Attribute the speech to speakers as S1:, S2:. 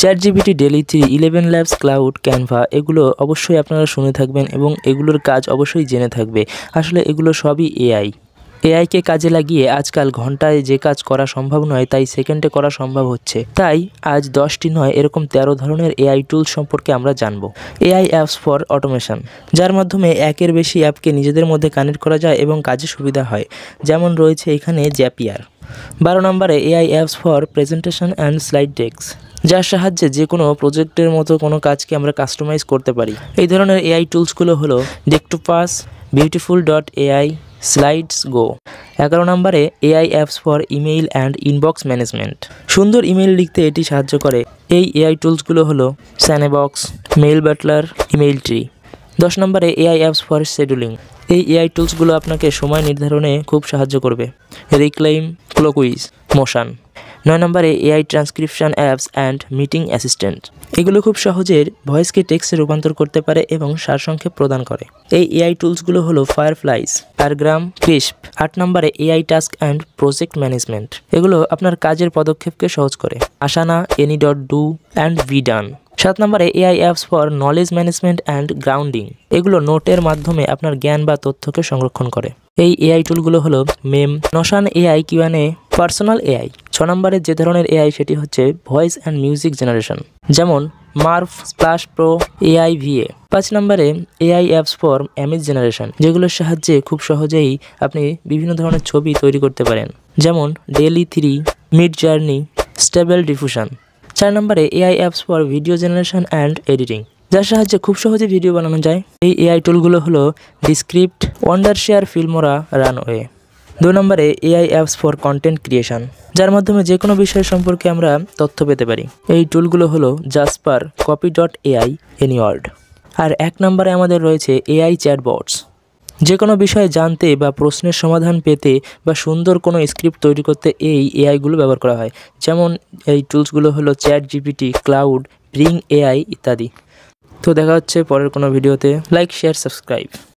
S1: chat ChatGPT DALLE three ElevenLabs Claude Canva এগুলো অবশ্যই আপনারা শুনে থাকবেন এবং এগুলোর কাজ অবশ্যই জেনে থাকবে আসলে এগুলো সবই এআই এআইকে কাজে লাগিয়ে আজকাল ঘন্টায় যে কাজ করা সম্ভব নয় তাই সেকেন্ডে করা সম্ভব হচ্ছে তাই আজ দশটি নয় এরকম ১৩ ধরনের এআই টুল সম্পর্কে আমরা জানব এআই অ্যাপস ফর অটোমেশন যার মাধ্যমে একের বেশি অ্যাপকে নিজেদের মধ্যে কানেক্ট করা যায় এবং কাজে সুবিধা হয় যেমন রয়েছে এখানে জ্যাপিয়ার বারো নম্বরে AI apps for presentation and slide desk যার সাহায্যে যে কোনো প্রজেক্টের মতো কোনো কাজকে আমরা কাস্টমাইজ করতে পারি এই ধরনের এআই টুলসগুলো হলো Decktopus beautiful dot AI Slidesgo এগারো নম্বরে AI apps for email and inbox management সুন্দর ইমেল লিখতে এটি সাহায্য করে এই এআই টুলসগুলো হলো SaneBox Mailbutler EmailTree দশ নম্বরে এআই অ্যাপস ফর শেডুলিং এই এআই টুলসগুলো আপনাকে সময় নির্ধারণে খুব সাহায্য করবে রিক্লাইম ক্লোকুইজ মোশান নয় নম্বরে AI transcription apps and meeting assistant এগুলো খুব সহজে ভয়েসকে টেক্সে রূপান্তর করতে পারে এবং সারসংক্ষেপ প্রদান করে এই এআই টুলসগুলো হলো ফায়ারফ্লাইস প্যারগ্রাম ক্রিস্প আট নম্বরে AI task and project management এগুলো আপনার কাজের পদক্ষেপকে সহজ করে Asana any dot do and B done সাত নম্বরে AI apps for knowledge management and grounding এগুলো নোটের মাধ্যমে আপনার জ্ঞান বা তথ্যকে সংরক্ষণ করে এই এআই টুলগুলো হলো Mem Notion AI QnA personal AI ছ নম্বরে যে ধরনের এআই সেটি হচ্ছে ভয়েস অ্যান্ড মিউজিক জেনারেশন যেমন Murf Splash Pro AIVA পাঁচ নম্বরে AI apps for image generation যেগুলোর সাহায্যে খুব সহজেই আপনি বিভিন্ন ধরনের ছবি তৈরি করতে পারেন যেমন DALLE three Midjourney Stable Diffusion চার নম্বরে AI apps for video generation and editing যার সাহায্যে খুব সহজে ভিডিও বানানো যায় এই এআই টুলগুলো হলো ডিসক্রিপ্ট ওয়ান্ডারশেয়ার ফিল্মোরা রানওয়ে দু নম্বরে AI apps for content creation যার মাধ্যমে যে কোনো বিষয় সম্পর্কে আমরা তথ্য পেতে পারি এই টুলগুলো হলো Jasper Copy dot AI Anyword আর এক নম্বরে আমাদের রয়েছে এআই চ্যাটবটস যে কোনো বিষয়ে জানতে বা প্রশ্নের সমাধান পেতে বা সুন্দর কোনো স্ক্রিপ্ট তৈরি করতে এই এআইগুলো ব্যবহার করা হয় যেমন এই টুলসগুলো হলো চ্যাট জিপিটি ক্লাউড ব্রিং এআই ইত্যাদি তো দেখা হচ্ছে পরের কোনো ভিডিওতে লাইক শেয়ার সাবস্ক্রাইব